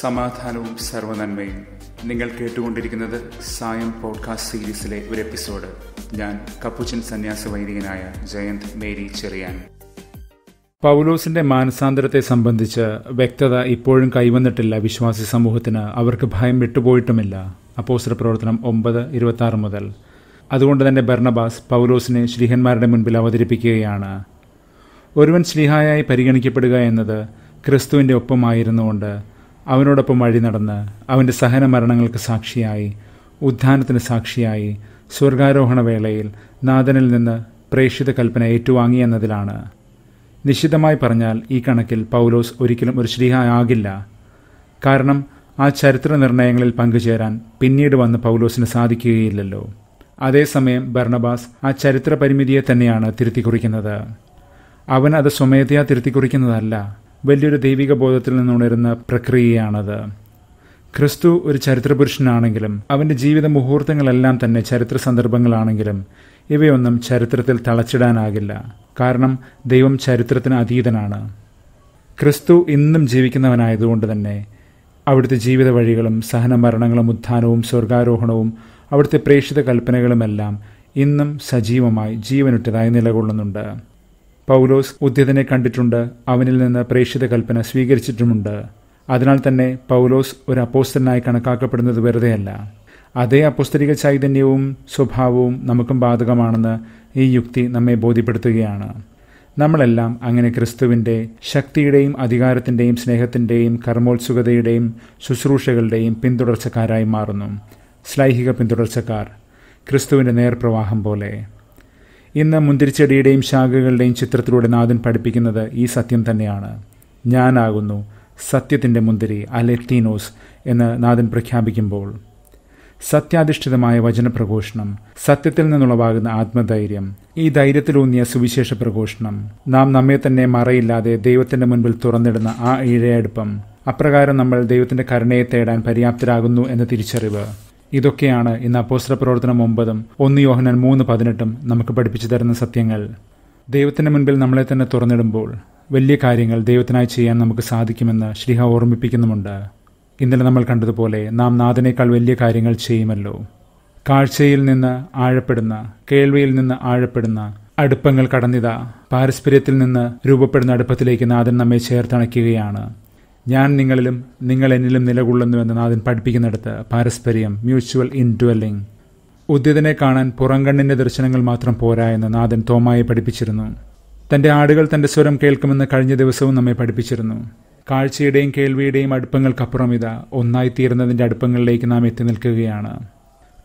സമാധാനവും സർവനന്മയും നിങ്ങൾ കേട്ടുകൊണ്ടിരിക്കുന്നത് സായം പോഡ്കാസ്റ്റ് സീരീസിലെ ഒരു എപ്പിസോഡ് ഞാൻ കപ്പുച്ചൻ സന്യാസ വൈദികനായ ജയന്ത് മേരി ചെറിയാൻ പൗലോസിന്റെ മാനസാന്തരത്തെ സംബന്ധിച്ച് വ്യക്തത ഇപ്പോഴും കൈവന്നിട്ടില്ല വിശ്വാസി സമൂഹത്തിന് അവർക്ക് ഭയം വിട്ടുപോയിട്ടുമില്ല അപ്പോസ്റ്റർ പ്രവർത്തനം ഒമ്പത് ഇരുപത്തി ആറ് മുതൽ അതുകൊണ്ട് തന്നെ ബർണബാസ് പൗലോസിനെ ശ്രീഹന്മാരുടെ മുൻപിൽ അവതരിപ്പിക്കുകയാണ് ഒരുവൻ ശ്ലീഹായായി പരിഗണിക്കപ്പെടുക എന്നത് ക്രിസ്തുവിൻ്റെ ഒപ്പമായിരുന്നുകൊണ്ട് അവനോടൊപ്പം വഴി നടന്ന് അവൻ്റെ സഹന മരണങ്ങൾക്ക് സാക്ഷിയായി ഉദ്ധാനത്തിന് സാക്ഷിയായി സ്വർഗാരോഹണ വേളയിൽ നാഥനിൽ നിന്ന് പ്രേക്ഷിത കൽപ്പന ഏറ്റുവാങ്ങിയെന്നതിലാണ് നിശ്ചിതമായി പറഞ്ഞാൽ ഈ കണക്കിൽ പൗലോസ് ഒരിക്കലും ഒരു ശ്രീഹായാകില്ല കാരണം ആ ചരിത്ര നിർണയങ്ങളിൽ പങ്കുചേരാൻ പിന്നീട് വന്ന് പൗലോസിന് സാധിക്കുകയില്ലല്ലോ അതേസമയം ബർണബാസ് ആ ചരിത്ര പരിമിതിയെ തന്നെയാണ് തിരുത്തിക്കുറിക്കുന്നത് അവൻ അത് സ്വമേധയാ തിരുത്തിക്കുറിക്കുന്നതല്ല വലിയൊരു ദൈവിക ബോധത്തിൽ നിന്നുണരുന്ന പ്രക്രിയയാണത് ക്രിസ്തു ഒരു ചരിത്രപുരുഷനാണെങ്കിലും അവൻ്റെ ജീവിത മുഹൂർത്തങ്ങളെല്ലാം തന്നെ ചരിത്ര സന്ദർഭങ്ങളാണെങ്കിലും ഇവയൊന്നും ചരിത്രത്തിൽ തളച്ചിടാനാകില്ല കാരണം ദൈവം ചരിത്രത്തിന് അതീതനാണ് ക്രിസ്തു ഇന്നും ജീവിക്കുന്നവനായതുകൊണ്ട് തന്നെ അവിടുത്തെ ജീവിത വഴികളും സഹനമരണങ്ങളും ഉത്ഥാനവും സ്വർഗാരോഹണവും അവിടുത്തെ പ്രേക്ഷിത കൽപ്പനകളുമെല്ലാം ഇന്നും സജീവമായി ജീവനുറ്റതായി നിലകൊള്ളുന്നുണ്ട് പൗലോസ് ഉദ്യതനെ കണ്ടിട്ടുണ്ട് അവനിൽ നിന്ന് പ്രേക്ഷിത കൽപ്പന സ്വീകരിച്ചിട്ടുമുണ്ട് അതിനാൽ തന്നെ പൗലോസ് ഒരു അപ്പോസ്റ്റലിനായി കണക്കാക്കപ്പെടുന്നത് വെറുതെയല്ല അതേ അപ്പുസ്തരിക ചൈതന്യവും സ്വഭാവവും നമുക്കും ബാധകമാണെന്ന് ഈ യുക്തി നമ്മെ ബോധ്യപ്പെടുത്തുകയാണ് നമ്മളെല്ലാം അങ്ങനെ ക്രിസ്തുവിൻ്റെ ശക്തിയുടെയും അധികാരത്തിൻ്റെയും സ്നേഹത്തിൻ്റെയും കർമ്മോത്സുകതയുടെയും ശുശ്രൂഷകളുടെയും പിന്തുടർച്ചക്കാരായി മാറുന്നു സ്ലൈഹിക പിന്തുടർച്ചക്കാർ ക്രിസ്തുവിൻ്റെ നേർപ്രവാഹം പോലെ ഇന്ന് മുന്തിരിച്ചെടിയുടെയും ശാഖകളുടെയും ചിത്രത്തിലൂടെ നാഥൻ പഠിപ്പിക്കുന്നത് ഈ സത്യം തന്നെയാണ് ഞാനാകുന്നു സത്യത്തിൻ്റെ മുന്തിരി അലെത്തീനോസ് എന്ന് നാഥൻ പ്രഖ്യാപിക്കുമ്പോൾ സത്യാധിഷ്ഠിതമായ വചനപ്രഘോഷണം സത്യത്തിൽ നിന്നുളവാകുന്ന ആത്മധൈര്യം ഈ ധൈര്യത്തിലൂന്നിയ സുവിശേഷ പ്രഘോഷണം നാം നമ്മെ തന്നെ മറയില്ലാതെ ദൈവത്തിൻ്റെ മുൻപിൽ തുറന്നിടുന്ന ആ ഇഴയടുപ്പം അപ്രകാരം നമ്മൾ ദൈവത്തിൻ്റെ കരുണയെ തേടാൻ പര്യാപ്തരാകുന്നു എന്ന തിരിച്ചറിവ് ഇതൊക്കെയാണ് ഇന്ന് അപ്പോസ്ത്ര പ്രവർത്തനം ഒമ്പതും ഒന്ന് യോഹനൻ മൂന്ന് പതിനെട്ടും നമുക്ക് പഠിപ്പിച്ചു തരുന്ന സത്യങ്ങൾ ദൈവത്തിന് മുൻപിൽ നമ്മളെ തന്നെ തുറന്നിടുമ്പോൾ വലിയ കാര്യങ്ങൾ ദൈവത്തിനായി ചെയ്യാൻ നമുക്ക് സാധിക്കുമെന്ന് ശ്രീഹ ഓർമ്മിപ്പിക്കുന്നുമുണ്ട് ഇന്നലെ നമ്മൾ കണ്ടതുപോലെ നാം നാഥനേക്കാൾ വലിയ കാര്യങ്ങൾ ചെയ്യുമല്ലോ കാഴ്ചയിൽ നിന്ന് ആഴപ്പെടുന്ന കേൾവിയിൽ നിന്ന് ആഴപ്പെടുന്ന അടുപ്പങ്ങൾ കടന്നിത പാരസ്പര്യത്തിൽ നിന്ന് രൂപപ്പെടുന്ന അടുപ്പത്തിലേക്ക് നാഥൻ നമ്മെ ചേർത്തണയ്ക്കുകയാണ് ഞാൻ നിങ്ങളിലും നിങ്ങൾ എന്നിലും നിലകൊള്ളുന്നുവെന്ന് നാഥൻ പഠിപ്പിക്കുന്നിടത്ത് പാരസ്പര്യം മ്യൂച്വൽ ഇൻഡ്വെല്ലിംഗ് ഉദ്യതനെ കാണാൻ പുറംകണ്ണിന്റെ ദർശനങ്ങൾ മാത്രം പോരാ എന്ന് നാഥൻ തോമായെ പഠിപ്പിച്ചിരുന്നു തന്റെ ആടുകൾ തന്റെ സ്വരം കേൾക്കുമെന്ന് കഴിഞ്ഞ ദിവസവും നമ്മെ പഠിപ്പിച്ചിരുന്നു കാഴ്ചയുടെയും കേൾവിയുടെയും അടുപ്പങ്ങൾക്കപ്പുറം ഇതാ ഒന്നായിത്തീരുന്നതിൻ്റെ അടുപ്പങ്ങളിലേക്ക് നാം എത്തി നിൽക്കുകയാണ്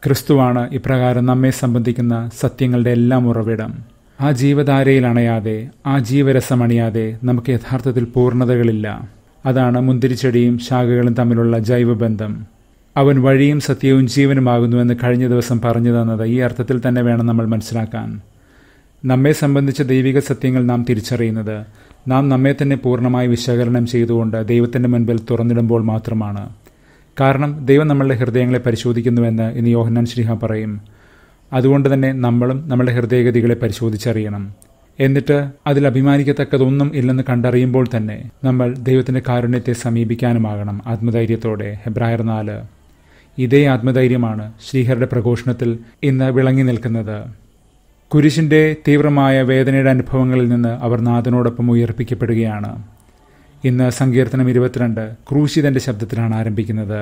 ക്രിസ്തുവാണ് ഇപ്രകാരം നമ്മെ സംബന്ധിക്കുന്ന സത്യങ്ങളുടെ എല്ലാം ഉറവിടം ആ ജീവധാരയിൽ അണയാതെ ആ ജീവരസം അണിയാതെ നമുക്ക് യഥാർത്ഥത്തിൽ പൂർണ്ണതകളില്ല അതാണ് മുന്തിരിച്ചെടിയും ശാഖകളും തമ്മിലുള്ള ജൈവബന്ധം അവൻ വഴിയും സത്യവും ജീവനുമാകുന്നുവെന്ന് കഴിഞ്ഞ ദിവസം പറഞ്ഞു തന്നത് ഈ അർത്ഥത്തിൽ തന്നെ വേണം നമ്മൾ മനസ്സിലാക്കാൻ നമ്മെ സംബന്ധിച്ച ദൈവിക സത്യങ്ങൾ നാം തിരിച്ചറിയുന്നത് നാം നമ്മെ തന്നെ പൂർണ്ണമായി വിശകലനം ചെയ്തുകൊണ്ട് ദൈവത്തിൻ്റെ മുൻപിൽ തുറന്നിടുമ്പോൾ മാത്രമാണ് കാരണം ദൈവം നമ്മളുടെ ഹൃദയങ്ങളെ പരിശോധിക്കുന്നുവെന്ന് ഇന്ന് യോഹനാൻ ശ്രീഹ പറയും അതുകൊണ്ട് തന്നെ നമ്മളും നമ്മുടെ ഹൃദയഗതികളെ പരിശോധിച്ചറിയണം എന്നിട്ട് അതിൽ അഭിമാനിക്കത്തക്കതൊന്നും ഇല്ലെന്ന് കണ്ടറിയുമ്പോൾ തന്നെ നമ്മൾ ദൈവത്തിന്റെ കാരുണ്യത്തെ സമീപിക്കാനുമാകണം ആത്മധൈര്യത്തോടെ ഹെബ്രായർ നാല് ഇതേ ആത്മധൈര്യമാണ് ശ്രീഹരുടെ പ്രഘോഷണത്തിൽ ഇന്ന് വിളങ്ങി നിൽക്കുന്നത് കുരിശിന്റെ തീവ്രമായ വേദനയുടെ അനുഭവങ്ങളിൽ നിന്ന് അവർ നാഥനോടൊപ്പം ഉയർപ്പിക്കപ്പെടുകയാണ് ഇന്ന് സങ്കീർത്തനം ഇരുപത്തിരണ്ട് തന്റെ ശബ്ദത്തിലാണ് ആരംഭിക്കുന്നത്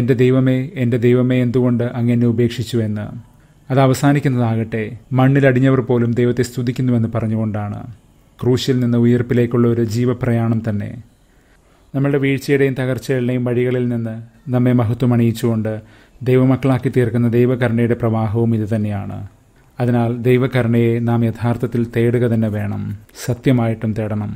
എൻ്റെ ദൈവമേ എൻ്റെ ദൈവമേ എന്തുകൊണ്ട് അങ്ങനെ ഉപേക്ഷിച്ചു എന്ന് അത് അവസാനിക്കുന്നതാകട്ടെ മണ്ണിലടിഞ്ഞവർ പോലും ദൈവത്തെ സ്തുതിക്കുന്നുവെന്ന് പറഞ്ഞുകൊണ്ടാണ് ക്രൂശിൽ നിന്ന് ഉയർപ്പിലേക്കുള്ള ഒരു ജീവപ്രയാണം തന്നെ നമ്മളുടെ വീഴ്ചയുടെയും തകർച്ചകളുടെയും വഴികളിൽ നിന്ന് നമ്മെ മഹത്വം അണിയിച്ചുകൊണ്ട് ദൈവമക്കളാക്കി തീർക്കുന്ന ദൈവകരുണയുടെ പ്രവാഹവും ഇതുതന്നെയാണ് അതിനാൽ ദൈവകരുണയെ നാം യഥാർത്ഥത്തിൽ തേടുക തന്നെ വേണം സത്യമായിട്ടും തേടണം